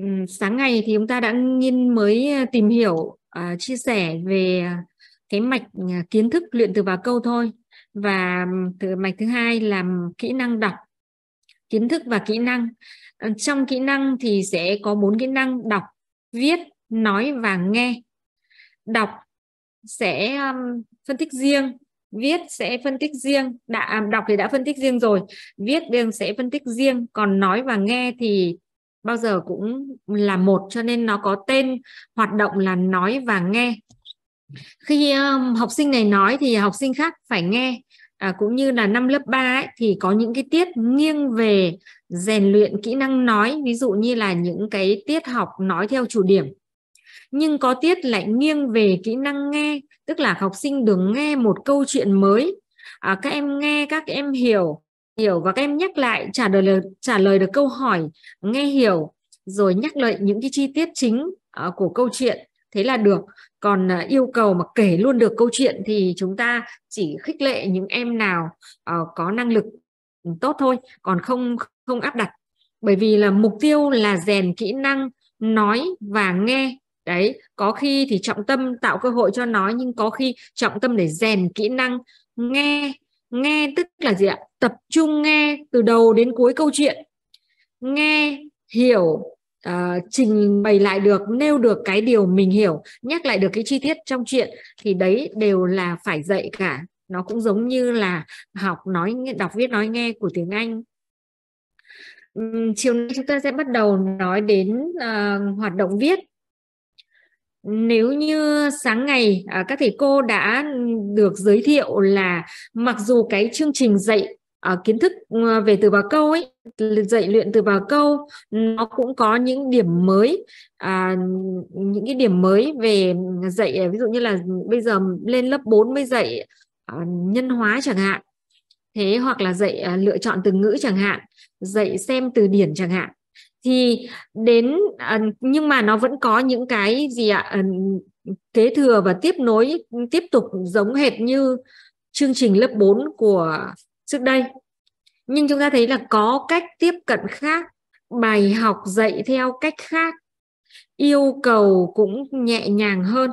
Ừ, sáng ngày thì chúng ta đã nghiên mới ờ, tìm hiểu uh, chia sẻ về ờ, cái mạch kiến thức luyện từ và câu thôi và từ mạch thứ hai là kỹ năng đọc kiến thức và kỹ năng trong kỹ năng thì sẽ có bốn kỹ năng đọc viết nói và nghe đọc sẽ um, phân tích riêng viết sẽ phân tích riêng đã à, đọc thì đã phân tích riêng rồi viết đường sẽ phân tích riêng còn nói và nghe thì bao giờ cũng là một cho nên nó có tên hoạt động là nói và nghe khi um, học sinh này nói thì học sinh khác phải nghe à, cũng như là năm lớp 3 ấy, thì có những cái tiết nghiêng về rèn luyện kỹ năng nói ví dụ như là những cái tiết học nói theo chủ điểm nhưng có tiết lại nghiêng về kỹ năng nghe tức là học sinh được nghe một câu chuyện mới à, các em nghe các em hiểu hiểu và các em nhắc lại trả lời trả lời được câu hỏi nghe hiểu rồi nhắc lại những cái chi tiết chính uh, của câu chuyện thế là được còn uh, yêu cầu mà kể luôn được câu chuyện thì chúng ta chỉ khích lệ những em nào uh, có năng lực tốt thôi còn không không áp đặt bởi vì là mục tiêu là rèn kỹ năng nói và nghe đấy có khi thì trọng tâm tạo cơ hội cho nói nhưng có khi trọng tâm để rèn kỹ năng nghe nghe tức là gì ạ tập trung nghe từ đầu đến cuối câu chuyện nghe hiểu uh, trình bày lại được nêu được cái điều mình hiểu nhắc lại được cái chi tiết trong chuyện thì đấy đều là phải dạy cả nó cũng giống như là học nói đọc viết nói nghe của tiếng anh uhm, chiều nay chúng ta sẽ bắt đầu nói đến uh, hoạt động viết nếu như sáng ngày à, các thầy cô đã được giới thiệu là mặc dù cái chương trình dạy uh, kiến thức ờ, về từ vào câu ấy dạy luyện từ vào câu nó cũng có những điểm mới à, những cái điểm mới về dạy à, ví dụ như là bây giờ lên lớp 4 mới dạy uh, nhân hóa chẳng hạn thế hoặc là dạy uh, lựa chọn từ ngữ chẳng hạn dạy xem từ điển chẳng hạn thì đến uh, nhưng mà nó vẫn có những cái gì ạ uh, kế thừa và tiếp nối tiếp tục giống hệt như chương trình lớp 4 của trước đây nhưng chúng ta thấy là có cách tiếp cận khác bài học dạy theo cách khác yêu cầu cũng nhẹ nhàng hơn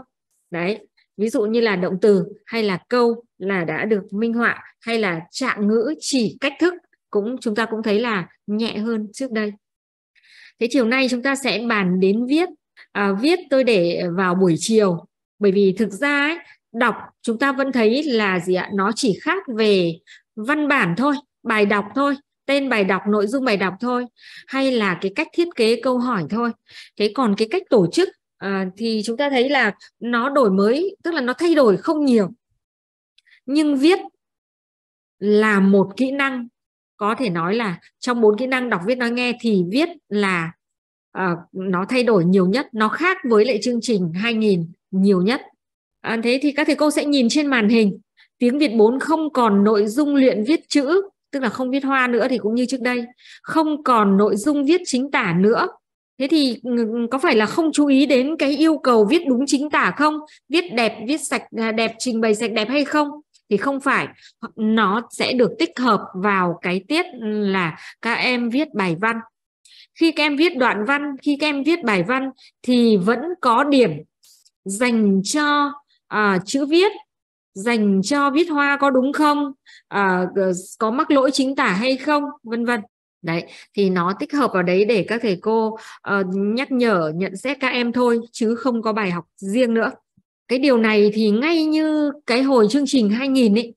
đấy ví dụ như là động từ hay là câu là đã được minh họa hay là trạng ngữ chỉ cách thức cũng chúng ta cũng thấy là nhẹ hơn trước đây thế chiều nay chúng ta sẽ bàn đến viết à, viết tôi để vào buổi chiều bởi vì thực ra ấy, đọc chúng ta vẫn thấy là gì ạ nó chỉ khác về văn bản thôi bài đọc thôi tên bài đọc nội dung bài đọc thôi hay là cái cách thiết kế câu hỏi thôi thế còn cái cách tổ chức à, thì chúng ta thấy là nó đổi mới tức là nó thay đổi không nhiều nhưng viết là một kỹ năng có thể nói là trong bốn kỹ năng đọc viết nói nghe thì viết là uh, nó thay đổi nhiều nhất nó khác với lại chương trình 2000 nhiều nhất à, thế thì các thầy cô sẽ nhìn trên màn hình tiếng Việt 4 không còn nội dung luyện viết chữ tức là không viết hoa nữa thì cũng như trước đây không còn nội dung viết chính tả nữa thế thì ừ, ừ, có phải là không chú ý đến cái yêu cầu viết đúng chính tả không viết đẹp viết sạch à, đẹp trình bày sạch đẹp hay không thì không phải nó sẽ được tích hợp vào cái tiết ừ, là các em viết bài văn khi các em viết đoạn văn khi các em viết bài văn thì vẫn có điểm dành cho à, chữ viết dành cho viết hoa có đúng không à, có mắc lỗi chính tả hay không vân vân đấy thì nó tích hợp vào đấy để các thầy cô uh, nhắc nhở nhận xét các em thôi chứ không có bài học riêng nữa cái điều này thì ngay như cái hồi chương trình 2000 ấy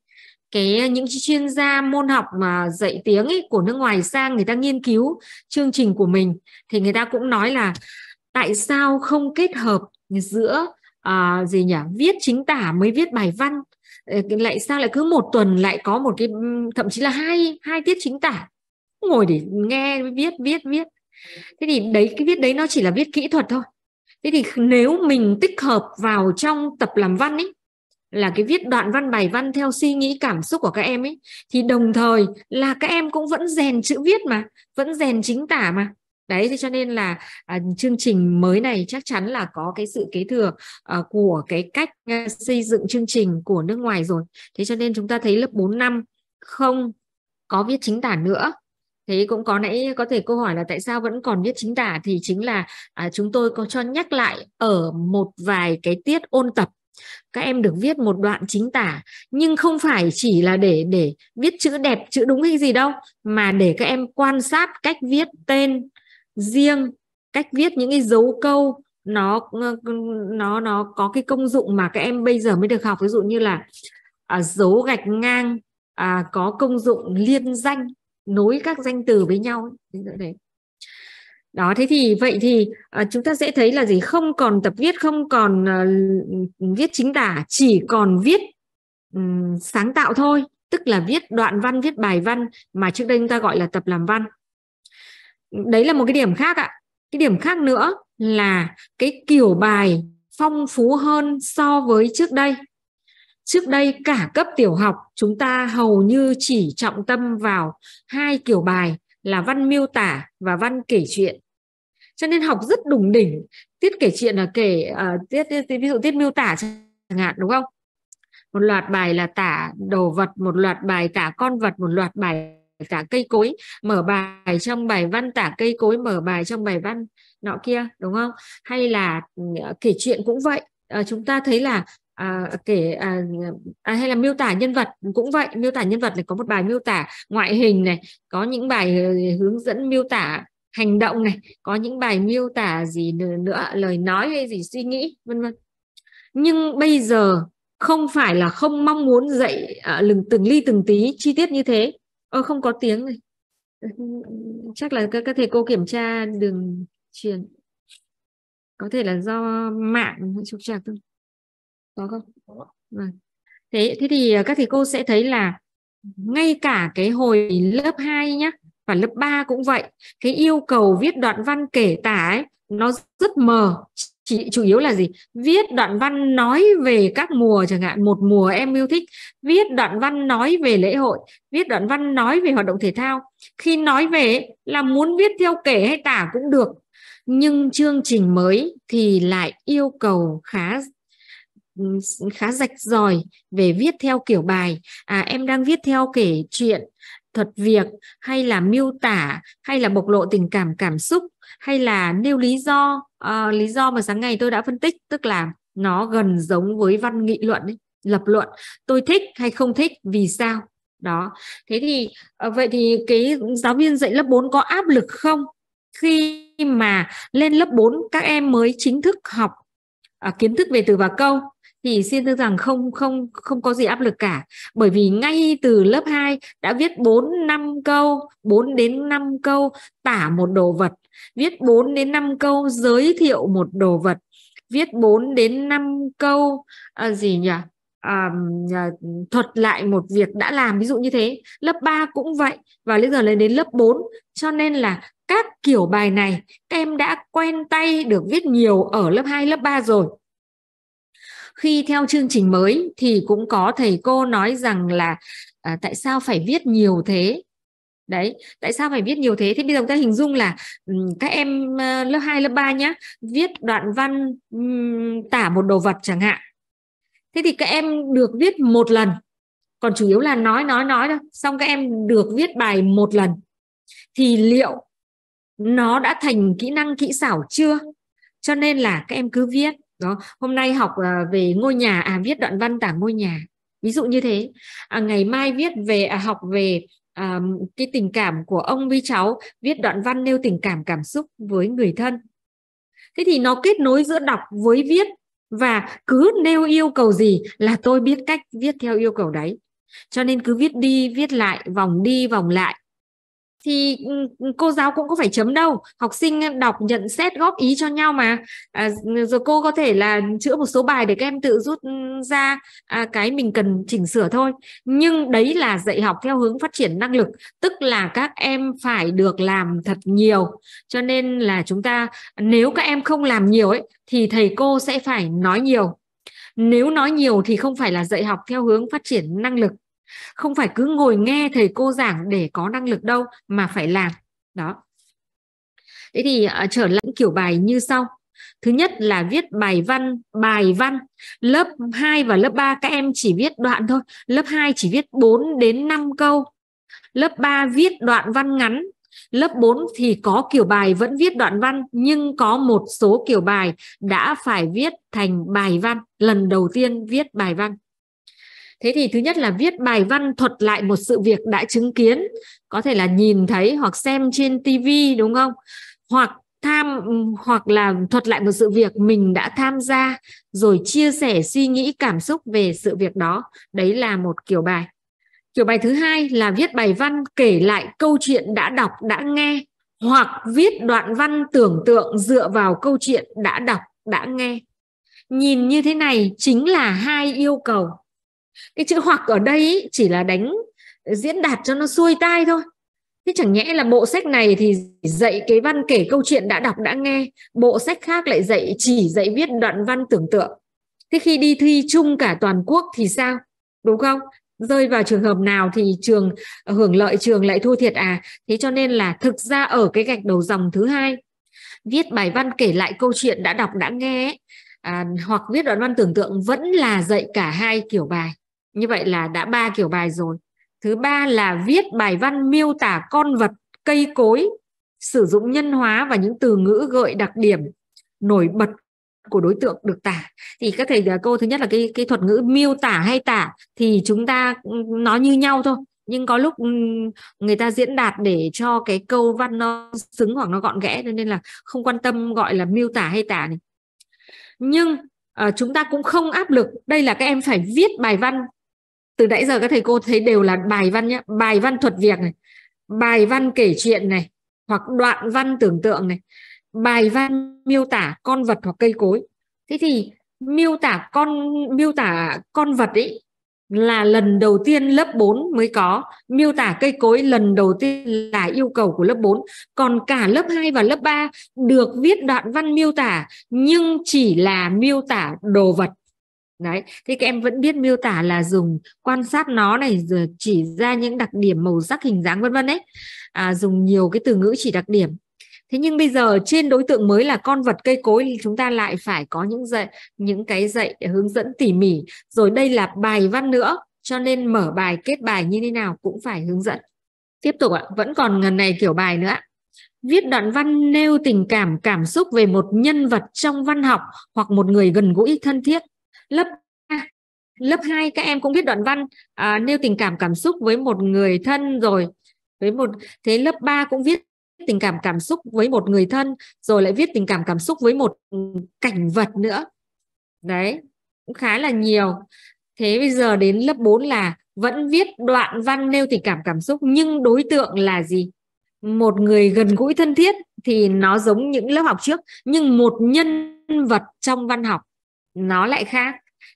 cái ờ, những chuyên gia môn học mà dạy tiếng ấy của nước ngoài sang người ta nghiên cứu chương trình của mình thì người ta cũng nói là tại sao không kết hợp giữa à, gì nhỉ viết chính tả mới viết bài văn Ờ, lại sao lại cứ một tuần lại có một cái thậm chí là hai hai tiết chính tả ngồi để nghe viết viết viết thế thì đấy cái viết đấy nó chỉ là viết kỹ thuật thôi thế thì nếu mình tích hợp vào trong tập làm văn ấy là cái viết đoạn văn bài văn theo suy nghĩ cảm xúc của các em ấy thì đồng thời là các em cũng vẫn rèn chữ viết mà vẫn rèn chính tả mà đấy thì cho nên là à, chương trình mới này chắc chắn là có cái sự kế thừa à, của cái cách à, xây dựng chương trình của nước ngoài rồi thế cho nên chúng ta thấy lớp 4 năm không có viết chính tả nữa thế cũng có nãy có thể câu hỏi là tại sao vẫn còn viết chính tả thì chính là à, chúng tôi có cho nhắc lại ở một vài cái tiết ôn tập các em được viết một đoạn chính tả nhưng không phải chỉ là để để viết chữ đẹp chữ đúng hay gì đâu mà để các em quan sát cách viết tên riêng cách viết những cái dấu câu nó ờ, nó nó có cái công dụng mà các em bây giờ mới được học ví dụ như là à, dấu gạch ngang à, có công dụng liên danh nối các danh từ với nhau đấy đó thế thì vậy thì à, chúng ta sẽ thấy là gì không còn tập viết không còn à, viết chính tả chỉ còn viết um, sáng tạo thôi tức là viết đoạn văn viết bài văn mà trước đây chúng ta gọi là tập làm văn đấy là một cái điểm khác ạ cái điểm khác nữa là cái kiểu bài phong phú hơn so với trước đây trước đây cả cấp tiểu học chúng ta hầu như chỉ trọng tâm vào hai kiểu bài là văn miêu tả và văn kể chuyện cho nên học rất đủng đỉnh tiết kể chuyện là kể uh, tiết, tiết, tiết ví dụ tiết miêu tả chẳng hạn đúng không một loạt bài là tả đồ vật một loạt bài tả con vật một loạt bài tả cây cối mở bài trong bài văn tả cây cối mở bài trong bài văn nọ kia đúng không hay là ờ, kể chuyện cũng vậy à, chúng ta thấy là à, kể à, hay là miêu tả nhân vật cũng vậy miêu tả nhân vật này có một bài miêu tả ngoại hình này có những bài hướng dẫn miêu tả hành động này có những bài miêu tả gì nữa lời nói hay gì suy nghĩ vân vân nhưng bây giờ không phải là không mong muốn dạy à, từng ly từng tí chi tiết như thế ờ, không có tiếng này chắc là các, các thầy cô kiểm tra đường truyền có thể là do mạng trục trặc thôi có không vâng thế thế thì ờ, các thầy cô sẽ thấy là ngay cả cái hồi lớp 2 nhá và lớp 3 cũng vậy cái yêu cầu viết đoạn văn kể tả ấy, nó rất mờ chỉ chủ yếu là gì viết đoạn văn nói về các mùa chẳng hạn một mùa em yêu thích viết đoạn văn nói về lễ hội viết đoạn văn nói về hoạt động thể thao khi nói về là muốn viết theo kể hay tả cũng được nhưng chương trình mới thì lại yêu cầu khá khá rạch ròi về viết theo kiểu bài à em đang viết theo kể chuyện thuật việc hay là miêu tả hay là bộc lộ tình cảm cảm xúc hay là nêu lý do uh, lý do mà sáng ngày tôi đã phân tích tức là nó gần giống với văn nghị luận ấy, lập luận tôi thích hay không thích vì sao đó thế thì uh, vậy thì cái giáo viên dạy lớp 4 có áp lực không khi mà lên lớp 4 các em mới chính thức học uh, kiến thức về từ và câu thì xin thưa rằng không không không có gì áp lực cả bởi vì ngay từ lớp 2 đã viết 4 5 câu 4 đến 5 câu tả một đồ vật viết 4 đến 5 câu giới thiệu một đồ vật viết 4 đến 5 câu à, gì nhỉ à, thuật lại một việc đã làm ví dụ như thế lớp 3 cũng vậy và bây giờ lên đến lớp 4 cho nên là các kiểu bài này các em đã quen tay được viết nhiều ở lớp 2 lớp 3 rồi khi theo chương trình mới thì cũng có thầy cô nói rằng là à, tại sao phải viết nhiều thế đấy tại sao phải viết nhiều thế thế bây giờ chúng ta hình dung là các em ờ, lớp 2, lớp 3 nhá viết đoạn văn tả một đồ vật chẳng hạn thế thì các em được viết một lần còn chủ yếu là nói nói nói thôi xong các em được viết bài một lần thì liệu nó đã thành kỹ năng kỹ xảo chưa cho nên là các em cứ viết đó hôm nay học à, về ngôi nhà à viết đoạn văn tả ngôi nhà ví dụ như thế à, ngày mai viết về à, học về à, cái tình cảm của ông với cháu viết đoạn văn nêu tình cảm cảm xúc với người thân thế thì nó kết nối giữa đọc với viết và cứ nêu yêu cầu gì là tôi biết cách viết theo yêu cầu đấy cho nên cứ viết đi viết lại vòng đi vòng lại thì ừ, ừ, cô giáo cũng có phải chấm đâu học sinh đọc nhận xét góp ý cho nhau mà à, ừ, rồi cô có thể là chữa một số bài để các em tự rút ra à, cái mình cần chỉnh sửa thôi nhưng đấy là dạy học theo hướng phát triển năng lực tức là các em phải được làm thật nhiều cho nên là chúng ta nếu các em không làm nhiều ấy thì thầy cô sẽ phải nói nhiều nếu nói nhiều thì không phải là dạy học theo hướng phát triển năng lực không phải cứ ngồi nghe thầy cô giảng để có năng lực đâu mà phải làm đó thế thì ờ, trở lại kiểu bài như sau Thứ nhất là viết bài văn, bài văn. Lớp 2 và lớp 3 các em chỉ viết đoạn thôi. Lớp 2 chỉ viết 4 đến 5 câu. Lớp 3 viết đoạn văn ngắn. Lớp 4 thì có kiểu bài vẫn viết đoạn văn nhưng có một số kiểu bài đã phải viết thành bài văn lần đầu tiên viết bài văn thế thì thứ nhất là viết bài văn thuật lại một sự việc đã chứng kiến có thể là nhìn thấy hoặc xem trên TV đúng không hoặc tham hoặc là thuật lại một sự việc mình đã tham gia rồi chia sẻ suy nghĩ cảm xúc về sự việc đó đấy là một kiểu bài kiểu bài thứ hai là viết bài văn kể lại câu chuyện đã đọc đã nghe hoặc viết đoạn văn tưởng tượng dựa vào câu chuyện đã đọc đã nghe nhìn như thế này chính là hai yêu cầu cái chữ hoặc ở đây ý, chỉ là đánh diễn đạt cho nó xuôi tai thôi thế chẳng nhẽ là bộ sách này thì dạy cái văn kể câu chuyện đã đọc đã nghe bộ sách khác lại dạy chỉ dạy viết đoạn văn tưởng tượng thế khi đi thi chung cả toàn quốc thì sao đúng không rơi vào trường hợp nào thì trường hưởng lợi trường lại thua thiệt à thế cho nên là thực ra ở cái gạch đầu dòng thứ hai viết bài văn kể lại câu chuyện đã đọc đã nghe à, hoặc viết đoạn văn tưởng tượng vẫn là dạy cả hai kiểu bài như vậy là đã ba kiểu bài rồi thứ ba là viết bài văn miêu tả con vật cây cối sử dụng nhân hóa và những từ ngữ gợi đặc điểm nổi bật của đối tượng được tả thì các thầy à, cô thứ nhất là cái cái thuật ngữ miêu tả hay tả thì chúng ta ừ, nó như nhau thôi nhưng có lúc ừ, người ta diễn đạt để cho cái câu văn nó xứng hoặc nó gọn ghẽ nên là không quan tâm gọi là miêu tả hay tả này nhưng à, chúng ta cũng không áp lực đây là các em phải viết bài văn từ nãy giờ các thầy cô thấy đều là bài văn nhé bài văn thuật việc này bài văn kể chuyện này hoặc đoạn văn tưởng tượng này bài văn miêu tả con vật hoặc cây cối thế thì miêu tả con miêu tả con vật ấy là lần đầu tiên lớp 4 mới có miêu tả cây cối lần đầu tiên là yêu cầu của lớp 4 còn cả lớp 2 và lớp 3 được viết đoạn văn miêu tả nhưng chỉ là miêu tả đồ vật đấy thì các em vẫn biết miêu tả là dùng quan sát nó này rồi chỉ ra những đặc điểm màu sắc hình dáng vân vân đấy à, dùng nhiều cái từ ngữ chỉ đặc điểm thế nhưng bây giờ trên đối tượng mới là con vật cây cối thì chúng ta lại phải có những dạy những cái dạy để hướng dẫn tỉ mỉ rồi đây là bài văn nữa cho nên mở bài kết bài như thế nào cũng phải hướng dẫn tiếp tục ạ vẫn còn ngần này kiểu bài nữa viết đoạn văn nêu tình cảm cảm xúc về một nhân vật trong văn học hoặc một người gần gũi thân thiết lớp 3, lớp 2 các em cũng viết đoạn văn à, nêu tình cảm cảm xúc với một người thân rồi với một thế lớp 3 cũng viết tình cảm cảm xúc với một người thân rồi lại viết tình cảm cảm xúc với một cảnh vật nữa đấy cũng khá là nhiều thế bây giờ đến lớp 4 là vẫn viết đoạn văn nêu tình cảm cảm xúc nhưng đối tượng là gì một người gần gũi thân thiết thì nó giống những lớp học trước nhưng một nhân vật trong văn học nó lại khác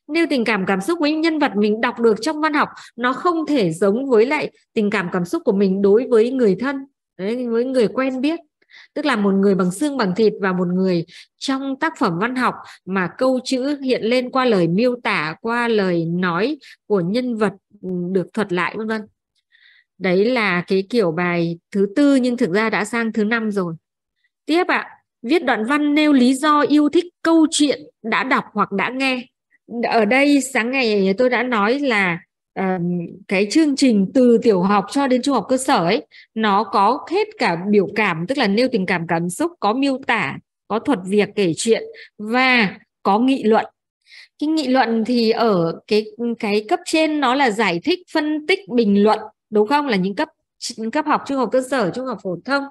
nêu tình cảm cảm xúc với nhân vật mình đọc được trong văn học nó không thể giống với lại tình cảm cảm xúc của mình đối với người thân với người quen biết tức là một người bằng xương bằng thịt và một người trong tác phẩm văn học mà câu chữ hiện lên qua lời miêu tả qua lời nói của nhân vật ừ, được thuật lại vân vân đấy là cái kiểu bài thứ tư nhưng thực ra đã sang thứ năm rồi tiếp ạ à, viết đoạn văn nêu lý do yêu thích câu chuyện đã đọc hoặc đã nghe ở đây sáng ngày tôi đã nói là uh, cái chương trình từ tiểu học cho đến trung học cơ sở ấy nó có hết cả biểu cảm tức là nêu tình cảm cảm xúc có miêu tả có thuật việc kể chuyện và có nghị luận cái nghị luận thì ở cái cái cấp trên nó là giải thích phân tích bình luận đúng không là những cấp cấp học trung học cơ sở trung học phổ thông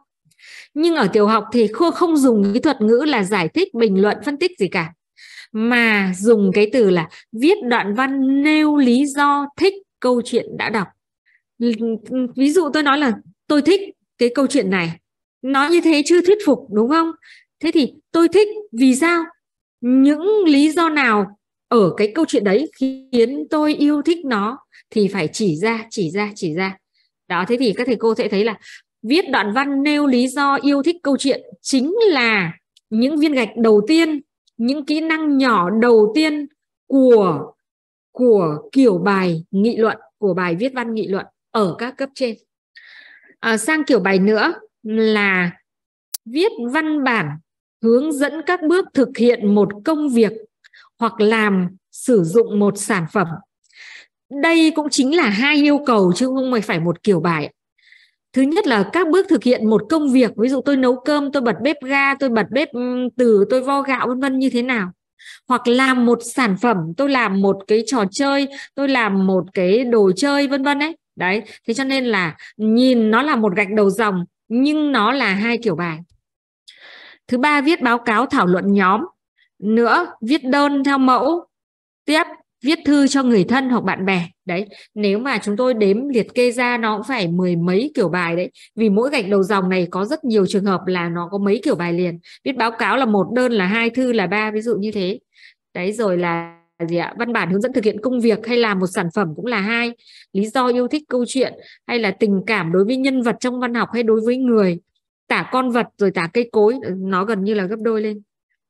nhưng ở tiểu học thì cô không dùng kỹ thuật ngữ là giải thích bình luận phân tích gì cả mà dùng cái từ là viết đoạn văn nêu lý do thích câu chuyện đã đọc ví dụ tôi nói là tôi thích cái câu chuyện này nói như thế chưa thuyết phục đúng không thế thì tôi thích vì sao những lý do nào ở cái câu chuyện đấy khiến tôi yêu thích nó thì phải chỉ ra chỉ ra chỉ ra đó thế thì các thầy cô sẽ thấy là viết đoạn văn nêu lý do yêu thích câu chuyện chính là những viên gạch đầu tiên những kỹ năng nhỏ đầu tiên của của kiểu bài nghị luận của bài viết văn nghị luận ở các cấp trên à, sang kiểu bài nữa là viết văn bản hướng dẫn các bước thực hiện một công việc hoặc làm sử dụng một sản phẩm đây cũng chính là hai yêu cầu chứ không phải một kiểu bài thứ nhất là các bước thực hiện một công việc ví dụ tôi nấu cơm tôi bật bếp ga tôi bật bếp từ tôi vo gạo vân vân như thế nào hoặc làm một sản phẩm tôi làm một cái trò chơi tôi làm một cái đồ chơi vân vân ấy đấy thế cho nên là nhìn nó là một gạch đầu dòng nhưng nó là hai kiểu bài thứ ba viết báo cáo thảo luận nhóm nữa viết đơn theo mẫu tiếp viết thư cho người thân hoặc bạn bè đấy nếu mà chúng tôi đếm liệt kê ra nó cũng phải mười mấy kiểu bài đấy vì mỗi gạch đầu dòng này có rất nhiều trường hợp là nó có mấy kiểu bài liền viết báo cáo là một đơn là hai thư là ba ví dụ như thế đấy rồi là gì ạ văn bản hướng dẫn thực hiện công việc hay là một sản phẩm cũng là hai lý do yêu thích câu chuyện hay là tình cảm đối với nhân vật trong văn học hay đối với người tả con vật rồi tả cây cối nó gần như là gấp đôi lên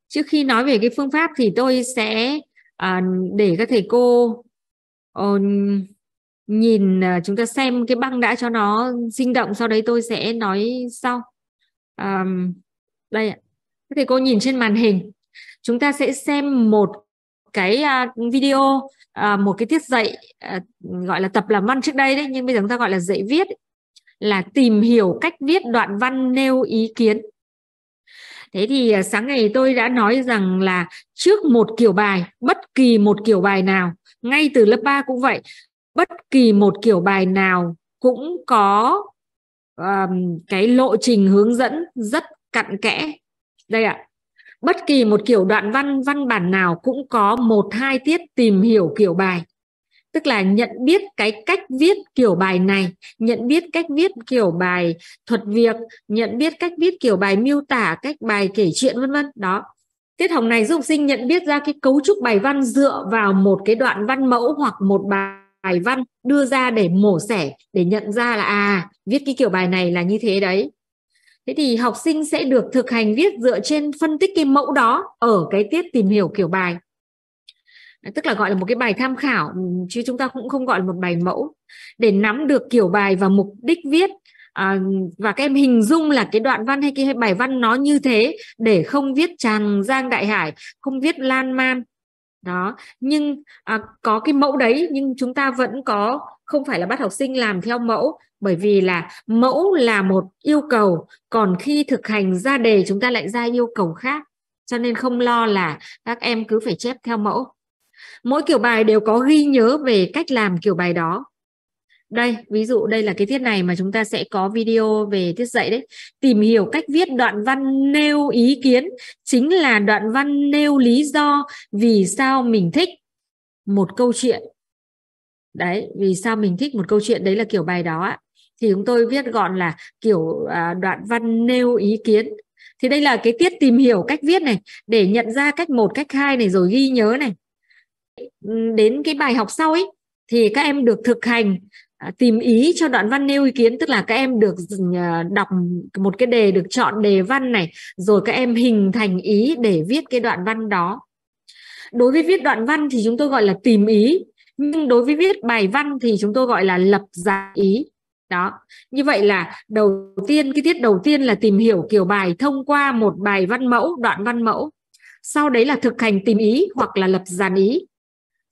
trước khi nói về cái phương pháp thì tôi sẽ à, để các thầy cô uh, nhìn uh, chúng ta xem cái băng đã cho nó sinh động sau đấy tôi sẽ nói sau à, đây ạ các thầy cô nhìn trên màn hình chúng ta sẽ xem một cái uh, video uh, một cái tiết dạy uh, gọi là tập làm văn trước đây đấy nhưng bây giờ chúng ta gọi là dạy viết là tìm hiểu cách viết đoạn văn nêu ý kiến thế thì à, sáng ngày tôi đã nói rằng là trước một kiểu bài bất kỳ một kiểu bài nào ngay từ lớp 3 cũng vậy bất kỳ một kiểu bài nào cũng có um, cái lộ trình hướng dẫn rất cặn kẽ đây ạ bất kỳ một kiểu đoạn văn văn bản nào cũng có một hai tiết tìm hiểu kiểu bài tức là nhận biết cái cách viết kiểu bài này nhận biết cách viết kiểu bài thuật việc nhận biết cách viết kiểu bài miêu tả cách bài kể chuyện vân vân đó tiết học này giúp học sinh nhận biết ra cái cấu trúc bài văn dựa vào một cái đoạn văn mẫu hoặc một bài văn đưa ra để mổ xẻ để nhận ra là à viết cái kiểu bài này là như thế đấy thế thì học sinh sẽ được thực hành viết dựa trên phân tích cái mẫu đó ở cái tiết tìm hiểu kiểu bài tức là gọi là một cái bài tham khảo ừ, chứ chúng ta cũng không gọi là một bài mẫu để nắm được kiểu bài và mục đích viết à, và các em hình dung là cái đoạn văn hay cái bài văn nó như thế để không viết tràn giang đại hải không viết lan man đó nhưng à, có cái mẫu đấy nhưng chúng ta vẫn có không phải là bắt học sinh làm theo mẫu bởi vì là mẫu là một yêu cầu còn khi thực hành ra đề chúng ta lại ra yêu cầu khác cho nên không lo là các em cứ phải chép theo mẫu mỗi kiểu bài đều có ghi nhớ về cách làm kiểu bài đó đây ví dụ đây là cái tiết này mà chúng ta sẽ có video về tiết dạy đấy tìm hiểu cách viết đoạn văn nêu ý kiến chính là đoạn văn nêu lý do vì sao mình thích một câu chuyện đấy vì sao mình thích một câu chuyện đấy là kiểu bài đó ạ thì chúng tôi viết gọn là kiểu à, đoạn văn nêu ý kiến thì đây là cái tiết tìm hiểu cách viết này để nhận ra cách một cách hai này rồi ghi nhớ này đến cái bài học sau ấy thì các em được thực hành à, tìm ý cho đoạn văn nêu ý kiến tức là các em được ờ, đọc một cái đề được chọn đề văn này rồi các em hình thành ý để viết cái đoạn văn đó đối với viết đoạn văn thì chúng tôi gọi là tìm ý nhưng đối với viết bài văn thì chúng tôi gọi là lập giải ý đó như vậy là đầu tiên cái tiết đầu tiên là tìm hiểu kiểu bài thông qua một bài văn mẫu đoạn văn mẫu sau đấy là thực hành tìm ý hoặc là lập dàn ý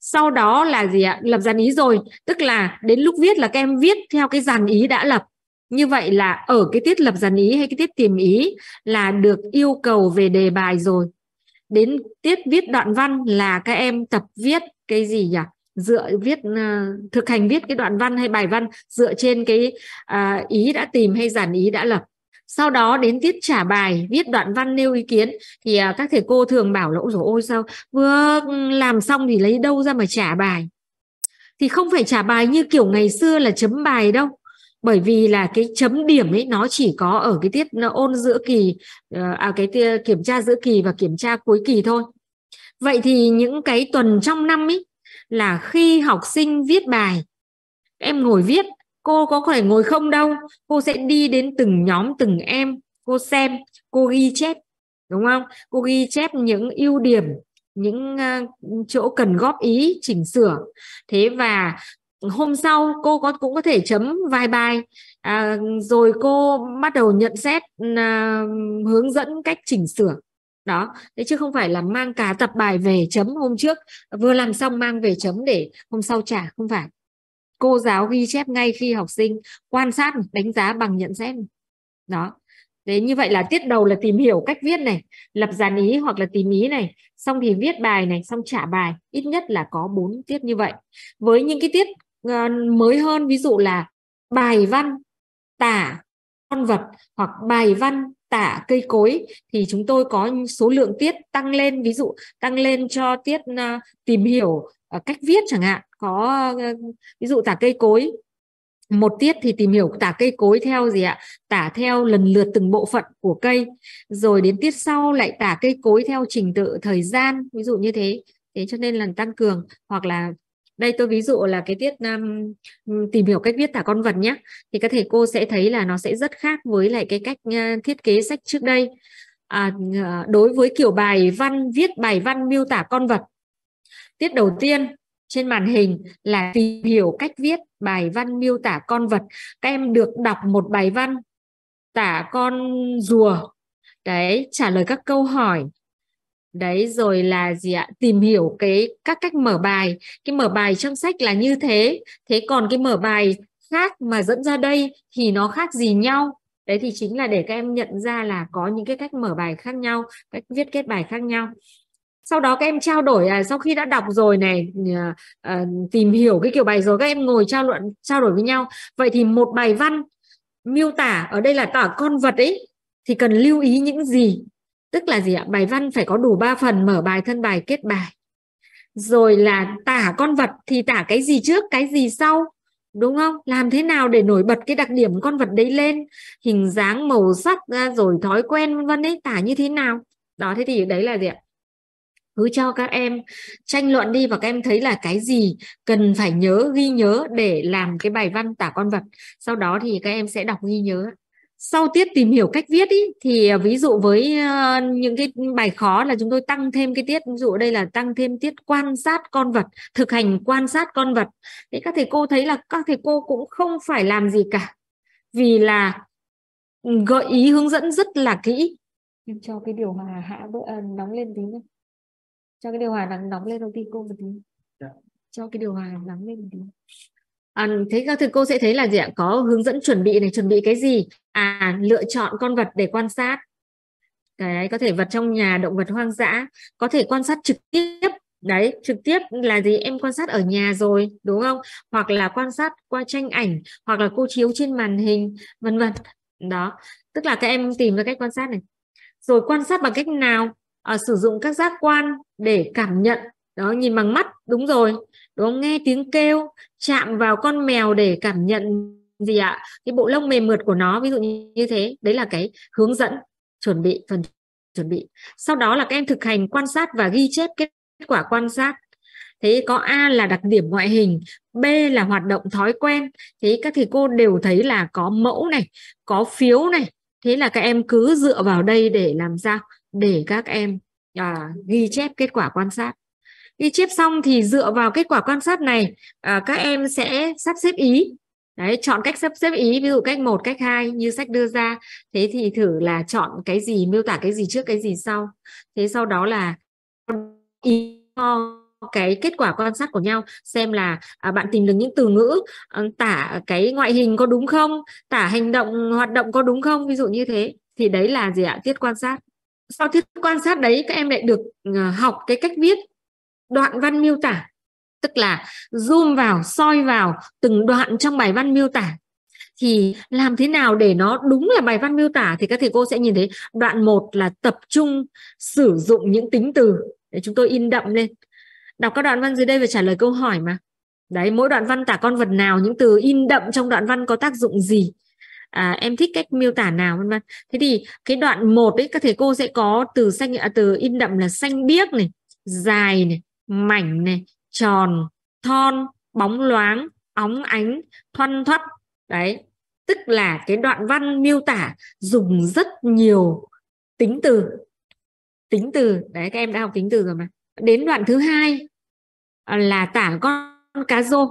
sau đó là gì ạ lập dàn ý rồi tức là đến lúc viết là các em viết theo cái dàn ý đã lập như vậy là ở cái tiết lập dàn ý hay cái tiết tìm ý là được yêu cầu về đề bài rồi đến tiết viết đoạn văn là các em tập viết cái gì nhỉ dựa viết ờ, thực hành viết cái đoạn văn hay bài văn dựa trên cái à, ý đã tìm hay giản ý đã lập sau đó đến tiết trả bài viết đoạn văn nêu ý kiến thì à, các thầy cô thường bảo là ôi dồi ôi sao vừa làm xong thì lấy đâu ra mà trả bài thì không phải trả bài như kiểu ngày xưa là chấm bài đâu bởi vì là cái chấm điểm ấy nó chỉ có ở cái tiết ôn giữa kỳ ờ, à cái kiểm tra giữa kỳ và kiểm tra cuối kỳ thôi vậy thì những cái tuần trong năm ấy là khi học sinh viết bài em ngồi viết cô có phải ngồi không đâu cô sẽ đi đến từng nhóm từng em cô xem cô ghi chép đúng không cô ghi chép những ưu điểm những ờ, chỗ cần góp ý chỉnh sửa thế và hôm sau cô có cũng có thể chấm vài bài à, rồi cô bắt đầu nhận xét à, hướng dẫn cách chỉnh sửa đó thế chứ không phải là mang cả tập bài về chấm hôm trước vừa làm xong mang về chấm để hôm sau trả không phải cô giáo ghi chép ngay khi học sinh quan sát đánh giá bằng nhận xét đó Thế như vậy là tiết đầu là tìm hiểu cách viết này, lập dàn ý hoặc là tìm ý này, xong thì viết bài này, xong trả bài, ít nhất là có 4 tiết như vậy. Với những cái tiết ờ, mới hơn ví dụ là bài văn tả con vật hoặc bài văn tả cây cối thì chúng tôi có số lượng tiết tăng lên ví dụ tăng lên cho tiết ờ, tìm hiểu ờ, cách viết chẳng hạn có ví dụ tả cây cối một tiết thì tìm hiểu tả cây cối theo gì ạ tả theo lần lượt từng bộ phận của cây rồi đến tiết sau lại tả cây cối theo trình tự thời gian ví dụ như thế thế cho nên là tăng cường hoặc là đây tôi ví dụ là cái tiết um, tìm hiểu cách viết tả con vật nhé thì các thầy cô sẽ thấy là nó sẽ rất khác với lại cái cách uh, thiết kế sách trước đây à, ờ, đối với kiểu bài văn viết bài văn miêu tả con vật tiết đầu tiên trên màn hình là tìm hiểu cách viết bài văn miêu tả con vật các em được đọc một bài văn tả con rùa đấy trả lời các câu hỏi đấy rồi là gì ạ tìm hiểu cái các cách mở bài cái mở bài trong sách là như thế thế còn cái mở bài khác mà dẫn ra đây thì nó khác gì nhau đấy thì chính là để các em nhận ra là có những cái cách mở bài khác nhau cách viết kết bài khác nhau sau đó các em trao đổi à, sau khi đã đọc rồi này à, à, tìm hiểu cái kiểu bài rồi các em ngồi trao luận trao đổi với nhau vậy thì một bài văn miêu tả ở đây là tả con vật ấy thì cần lưu ý những gì tức là gì ạ bài văn phải có đủ 3 phần mở bài thân bài kết bài rồi là tả con vật thì tả cái gì trước cái gì sau đúng không làm thế nào để nổi bật cái đặc điểm con vật đấy lên hình dáng màu sắc à, rồi thói quen vân vân ấy tả như thế nào đó thế thì đấy là gì ạ cứ cho các em tranh luận đi và các em thấy là cái gì cần phải nhớ ghi nhớ để làm cái bài văn tả con vật sau đó thì các em sẽ đọc ghi nhớ sau tiết tìm hiểu cách viết ý, thì à, ví dụ với à, những cái bài khó là chúng tôi tăng thêm cái tiết ví dụ đây là tăng thêm tiết quan sát con vật thực hành quan sát con vật thế các thầy cô thấy là các thầy cô cũng không phải làm gì cả vì là gợi ý hướng dẫn rất là kỹ cho cái điều hòa hạ bữa à, nóng lên tí nữa cho cái điều hòa nắng nóng lên đầu tiên cô một tí yeah. Dạ. cho cái điều hòa nắng lên một tí À, thế các thầy cô sẽ thấy là gì ạ có hướng dẫn chuẩn bị này chuẩn bị cái gì à lựa chọn con vật để quan sát cái có thể vật trong nhà động vật hoang dã có thể quan sát trực tiếp đấy trực tiếp là gì em quan sát ở nhà rồi đúng không hoặc là quan sát qua tranh ảnh hoặc là cô chiếu trên màn hình vân vân đó tức là các em tìm ra cách quan sát này rồi quan sát bằng cách nào à, sử dụng các giác quan để cảm nhận đó nhìn bằng mắt đúng rồi đúng không? nghe tiếng kêu chạm vào con mèo để cảm nhận gì ạ cái bộ lông mềm mượt của nó ví dụ như thế đấy là cái hướng dẫn chuẩn bị phần chuẩn bị sau đó là các em thực hành quan sát và ghi chép kết quả quan sát thế có a là đặc điểm ngoại hình b là hoạt động thói quen thế các thầy cô đều thấy là có mẫu này có phiếu này thế là các em cứ dựa vào đây để làm sao để các em à, ghi chép kết quả quan sát ghi chép xong thì dựa vào kết quả quan sát này à, các em sẽ sắp xếp ý Đấy, chọn cách sắp xếp ý ví dụ cách một cách hai như sách đưa ra thế thì thử là chọn cái gì miêu tả cái gì trước cái gì sau thế sau đó là ý cho cái kết quả quan sát của nhau xem là à, bạn tìm được những từ ngữ à, tả cái ngoại hình có đúng không tả hành động hoạt động có đúng không ví dụ như thế thì đấy là gì ạ tiết quan sát sau khi quan sát đấy các em lại được ờ, học cái cách viết đoạn văn miêu tả tức là zoom vào soi vào từng đoạn trong bài văn miêu tả thì làm thế nào để nó đúng là bài văn miêu tả thì các thầy cô sẽ nhìn thấy đoạn 1 là tập trung sử dụng những tính từ để chúng tôi in đậm lên đọc các đoạn văn dưới đây và trả lời câu hỏi mà đấy mỗi đoạn văn tả con vật nào những từ in đậm trong đoạn văn có tác dụng gì à, em thích cách miêu tả nào vân vân thế thì cái đoạn một ấy các thầy cô sẽ có từ xanh à, từ in đậm là xanh biếc này dài này mảnh này tròn thon bóng loáng óng ánh thoăn thoắt đấy tức là cái đoạn văn miêu tả dùng rất nhiều tính từ tính từ đấy các em đã học tính từ rồi mà đến đoạn thứ hai à, là tả con cá rô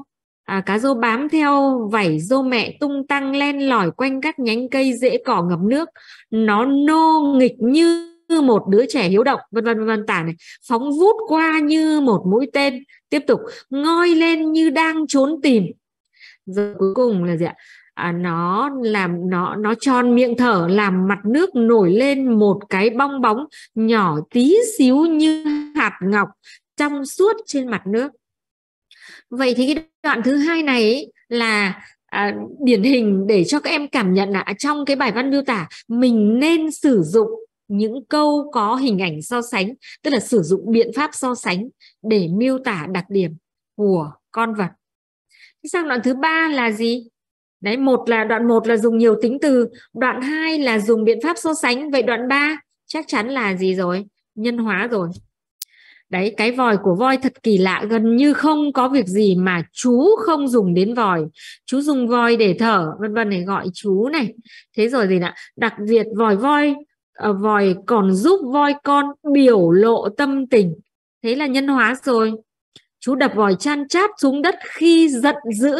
à, cá rô bám theo vảy rô mẹ tung tăng len lỏi quanh các nhánh cây dễ cỏ ngập nước nó nô nghịch như một đứa trẻ hiếu động vân vân vân tả này phóng vút qua như một mũi tên tiếp tục ngoi lên như đang trốn tìm rồi cuối cùng là gì ạ à, nó làm nó nó tròn miệng thở làm mặt nước nổi lên một cái bong bóng nhỏ tí xíu như hạt ngọc trong suốt trên mặt nước vậy thì cái đoạn thứ hai này là à, điển hình để cho các em cảm nhận là à, trong cái bài văn miêu tả mình nên sử dụng những câu có hình ảnh so sánh tức là sử dụng biện pháp so sánh để miêu tả đặc điểm của con vật thế sang đoạn thứ ba là gì đấy một là đoạn một là dùng nhiều tính từ đoạn hai là dùng biện pháp so sánh vậy đoạn ba chắc chắn là gì rồi nhân hóa rồi đấy cái vòi của voi thật kỳ lạ gần như không có việc gì mà chú không dùng đến vòi chú dùng vòi để thở vân vân để gọi chú này thế rồi gì ạ đặc biệt vòi voi uh, vòi còn giúp voi con biểu lộ tâm tình thế là nhân hóa rồi chú đập vòi chan chát xuống đất khi giận dữ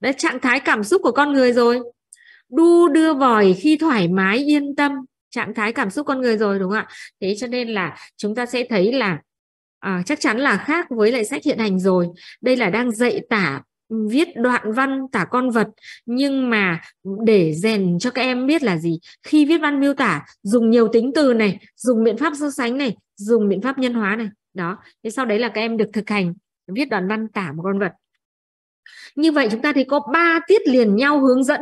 đã trạng thái cảm xúc của con người rồi đu đưa vòi khi thoải mái yên tâm trạng thái cảm xúc con người rồi đúng không ạ thế cho nên là chúng ta sẽ thấy là à, chắc chắn là khác với lại sách hiện hành rồi đây là đang dạy tả ừ, viết đoạn văn tả con vật nhưng mà để rèn cho các em biết là gì khi viết văn miêu tả dùng nhiều tính từ này dùng biện pháp so sánh này dùng biện pháp nhân hóa này đó thế sau đấy là các em được thực hành viết đoạn văn tả một con vật như vậy chúng ta thấy có 3 tiết liền nhau hướng dẫn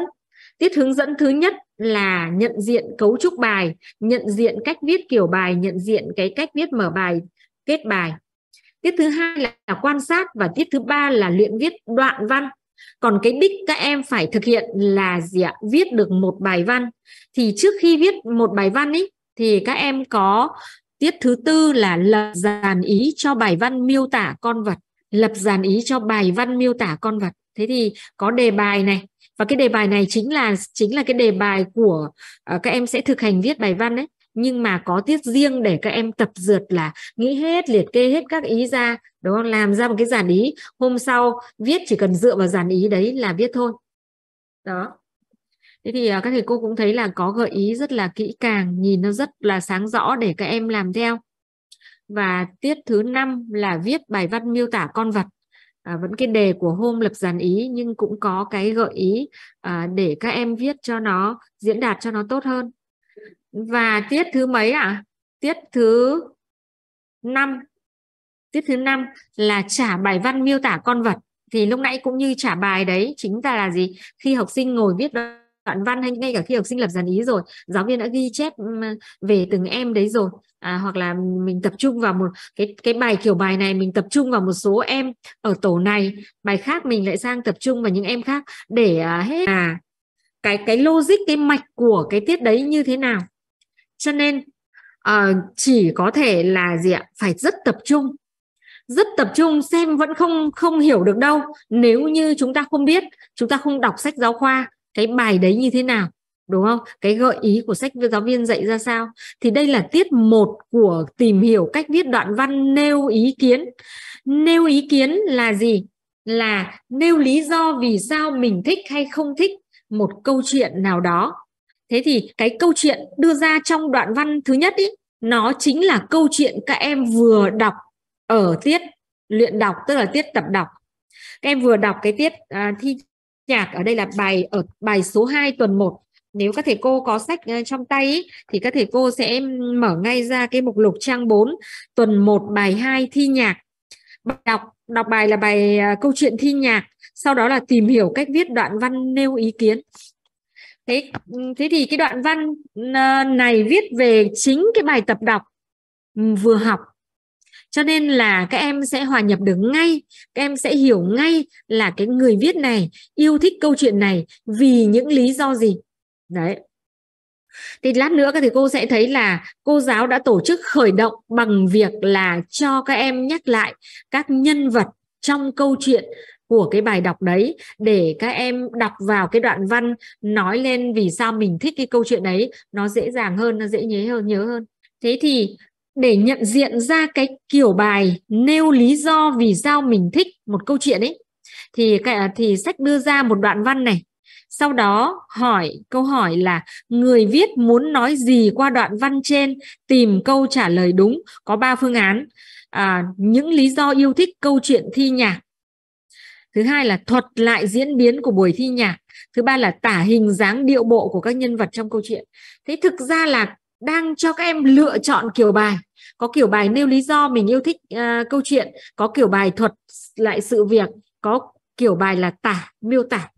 tiết hướng dẫn thứ nhất là nhận diện cấu trúc bài nhận diện cách viết kiểu bài nhận diện cái cách viết mở bài kết bài tiết thứ hai là, quan sát và tiết thứ ba là luyện viết đoạn văn còn cái đích các em phải thực hiện là gì ạ viết được một bài văn thì trước khi viết một bài văn ấy thì các em có tiết thứ tư là lập dàn ý cho bài văn miêu tả con vật lập dàn ý cho bài văn miêu tả con vật thế thì có đề bài này và cái đề bài này chính là chính là cái đề bài của uh, các em sẽ thực hành viết bài văn đấy nhưng mà có tiết riêng để các em tập dượt là nghĩ hết liệt kê hết các ý ra đúng không làm ra một cái giản ý hôm sau viết chỉ cần dựa vào giản ý đấy là viết thôi đó thế thì à, các thầy cô cũng thấy là có gợi ý rất là kỹ càng nhìn nó rất là sáng rõ để các em làm theo và tiết thứ năm là viết bài văn miêu tả con vật à, vẫn cái đề của hôm lập giản ý nhưng cũng có cái gợi ý à, để các em viết cho nó diễn đạt cho nó tốt hơn và tiết thứ mấy ạ à? tiết thứ năm tiết thứ năm là trả bài văn miêu tả con vật thì lúc nãy cũng như trả bài đấy chính ra là gì khi học sinh ngồi viết đoạn văn hay ngay cả khi học sinh lập dàn ý rồi giáo viên đã ghi chép về từng em đấy rồi à, hoặc là mình tập trung vào một cái cái bài kiểu bài này mình tập trung vào một số em ở tổ này bài khác mình lại sang tập trung vào những em khác để à, hết à cái cái logic cái mạch của cái tiết đấy như thế nào cho nên uh, chỉ có thể là gì ạ phải rất tập trung rất tập trung xem vẫn không không hiểu được đâu nếu như chúng ta không biết chúng ta không đọc sách giáo khoa cái bài đấy như thế nào đúng không cái gợi ý của sách giáo viên dạy ra sao thì đây là tiết một của tìm hiểu cách viết đoạn văn nêu ý kiến nêu ý kiến là gì là nêu lý do vì sao mình thích hay không thích một câu chuyện nào đó thế thì cái câu chuyện đưa ra trong đoạn văn thứ nhất ý, nó chính là câu chuyện các em vừa đọc ở tiết luyện đọc tức là tiết tập đọc các em vừa đọc cái tiết à, thi nhạc ở đây là bài ở bài số 2 tuần 1 nếu các thầy cô có sách à, trong tay ý, thì các thầy cô sẽ mở ngay ra cái mục lục trang 4 tuần 1 bài 2 thi nhạc đọc đọc bài là bài à, câu chuyện thi nhạc sau đó là tìm hiểu cách viết đoạn văn nêu ý kiến thế ừ, thế thì cái đoạn văn ờ, này viết về chính cái bài tập đọc ừ, vừa học cho nên là các em sẽ hòa nhập được ngay các em sẽ hiểu ngay là cái người viết này yêu thích câu chuyện này vì những lý do gì đấy thì lát nữa thì cô sẽ thấy là cô giáo đã tổ chức khởi động bằng việc là cho các em nhắc lại các nhân vật trong câu chuyện của cái bài đọc đấy để các em đọc vào cái đoạn văn nói lên vì sao mình thích cái câu chuyện đấy nó dễ dàng hơn nó dễ nhớ hơn nhớ hơn thế thì để nhận diện ra cái kiểu bài nêu lý do vì sao mình thích một câu chuyện ấy thì thì sách đưa ra một đoạn văn này sau đó hỏi câu hỏi là người viết muốn nói gì qua đoạn văn trên tìm câu trả lời đúng có ba phương án à, những lý do yêu thích câu chuyện thi nhạc thứ hai là thuật lại diễn biến của buổi thi nhạc thứ ba là tả hình dáng điệu bộ của các nhân vật trong câu chuyện thế thực ra là đang cho các em lựa chọn kiểu bài có kiểu bài nêu lý do mình yêu thích uh, câu chuyện có kiểu bài thuật lại sự việc có kiểu bài là tả miêu tả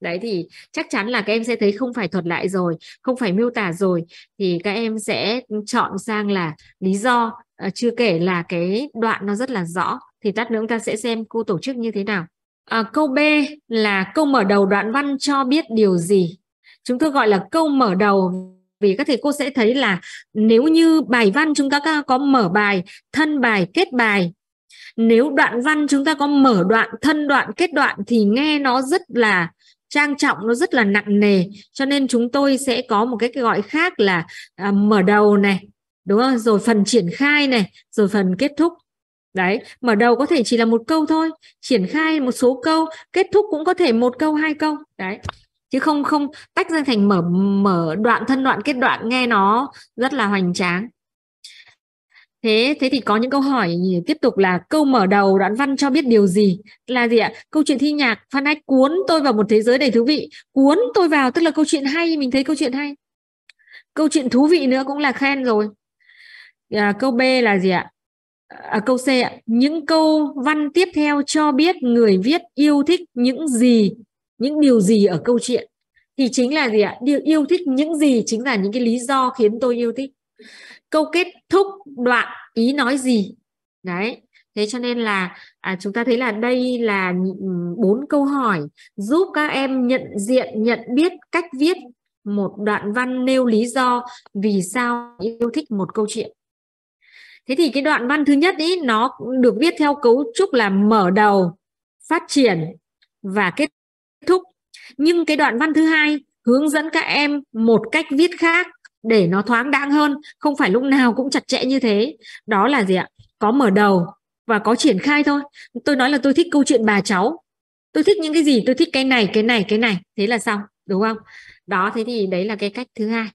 đấy thì chắc chắn là các em sẽ thấy không phải thuật lại rồi không phải miêu tả rồi thì các em sẽ chọn sang là lý do à, chưa kể là cái đoạn nó rất là rõ thì tắt nữa chúng ta sẽ xem cô tổ chức như thế nào À, câu B là câu mở đầu đoạn văn cho biết điều gì. Chúng tôi gọi là câu mở đầu vì các thầy cô sẽ thấy là nếu như bài văn chúng ta có mở bài, thân bài, kết bài. Nếu đoạn văn chúng ta có mở đoạn, thân đoạn, kết đoạn thì nghe nó rất là trang trọng nó rất là nặng nề cho nên chúng tôi sẽ có một cái gọi khác là à, mở đầu này đúng không rồi phần triển khai này rồi phần kết thúc đấy mở đầu có thể chỉ là một câu thôi triển khai một số câu kết thúc cũng có thể một câu hai câu đấy chứ không không tách ra thành mở mở đoạn thân đoạn kết đoạn nghe nó rất là hoành tráng thế thế thì có những câu hỏi tiếp tục là câu mở đầu đoạn văn cho biết điều gì là gì ạ câu chuyện thi nhạc phan ách cuốn tôi vào một thế giới đầy thú vị cuốn tôi vào tức là câu chuyện hay mình thấy câu chuyện hay câu chuyện thú vị nữa cũng là khen rồi à, câu b là gì ạ à, câu C ạ. Những câu văn tiếp theo cho biết người viết yêu thích những gì, những điều gì ở câu chuyện. Thì chính là gì ạ? Điều yêu thích những gì chính là những cái lý do khiến tôi yêu thích. Câu kết thúc đoạn ý nói gì. Đấy. Thế cho nên là à, chúng ta thấy là đây là bốn câu hỏi giúp các em nhận diện, nhận biết cách viết một đoạn văn nêu lý do vì sao yêu thích một câu chuyện thế thì cái đoạn văn thứ nhất ý nó được viết theo cấu trúc là mở đầu phát triển và kết thúc nhưng cái đoạn văn thứ hai hướng dẫn các em một cách viết khác để nó thoáng đãng hơn không phải lúc nào cũng chặt chẽ như thế đó là gì ạ có mở đầu và có triển khai thôi tôi nói là tôi thích câu chuyện bà cháu tôi thích những cái gì tôi thích cái này cái này cái này thế là xong đúng không đó thế thì đấy là cái cách thứ hai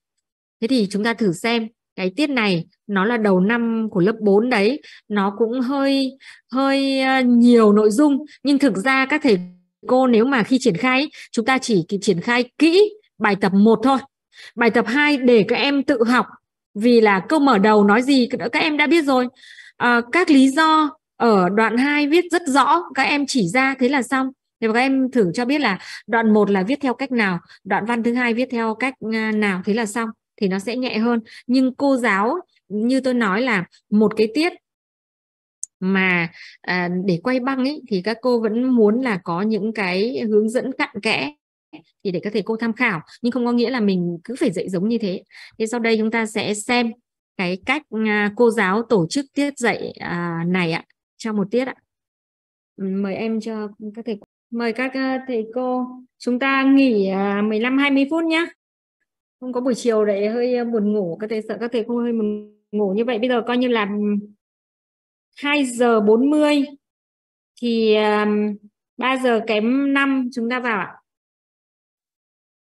thế thì chúng ta thử xem cái tiết này nó là đầu năm của lớp 4 đấy nó cũng hơi hơi ờ, nhiều nội dung nhưng thực ra các thầy cô nếu mà khi triển khai chúng ta chỉ kịp triển khai kỹ bài tập 1 thôi bài tập 2 để các em tự học vì là câu mở đầu nói gì các em đã biết rồi à, các lý do ở đoạn 2 viết rất rõ các em chỉ ra thế là xong thì các em thử cho biết là đoạn 1 là viết theo cách nào đoạn văn thứ hai viết theo cách ờ, nào thế là xong thì nó sẽ nhẹ hơn nhưng cô giáo như tôi nói là một cái tiết mà à, để quay băng ấy thì các cô vẫn muốn là có những cái hướng dẫn cặn kẽ thì để các thầy cô tham khảo nhưng không có nghĩa là mình cứ phải dạy giống như thế thế sau đây chúng ta sẽ xem cái cách à, cô giáo tổ chức tiết dạy à, này ạ cho một tiết ạ ừ, mời em cho các thầy mời các à, thầy cô chúng ta nghỉ 15 à, 20 phút nhé không có buổi chiều đấy hơi ờ, buồn ngủ các thầy sợ các thầy không hơi buồn ngủ như vậy bây giờ coi như là 2 giờ 40 thì 3 ờ, giờ kém 5 chúng ta vào ạ